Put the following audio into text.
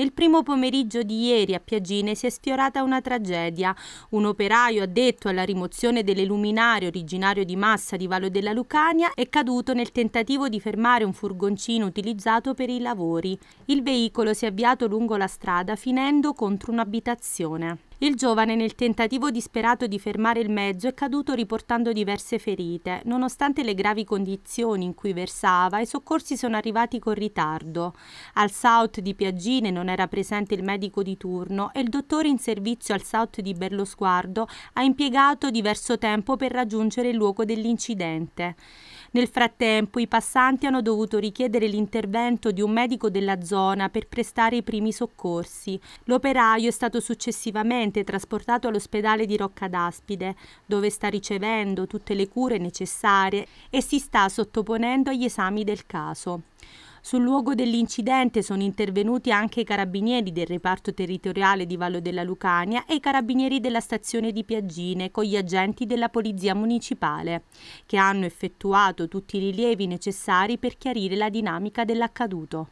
Nel primo pomeriggio di ieri a Piagine si è sfiorata una tragedia. Un operaio addetto alla rimozione delle luminarie originario di Massa di Vallo della Lucania è caduto nel tentativo di fermare un furgoncino utilizzato per i lavori. Il veicolo si è avviato lungo la strada finendo contro un'abitazione. Il giovane nel tentativo disperato di fermare il mezzo è caduto riportando diverse ferite. Nonostante le gravi condizioni in cui versava, i soccorsi sono arrivati con ritardo. Al South di Piaggine non era presente il medico di turno e il dottore in servizio al South di Berlosguardo ha impiegato diverso tempo per raggiungere il luogo dell'incidente. Nel frattempo i passanti hanno dovuto richiedere l'intervento di un medico della zona per prestare i primi soccorsi. L'operaio è stato successivamente trasportato all'ospedale di Rocca d'Aspide, dove sta ricevendo tutte le cure necessarie e si sta sottoponendo agli esami del caso. Sul luogo dell'incidente sono intervenuti anche i carabinieri del reparto territoriale di Vallo della Lucania e i carabinieri della stazione di Piaggine con gli agenti della Polizia Municipale, che hanno effettuato tutti i rilievi necessari per chiarire la dinamica dell'accaduto.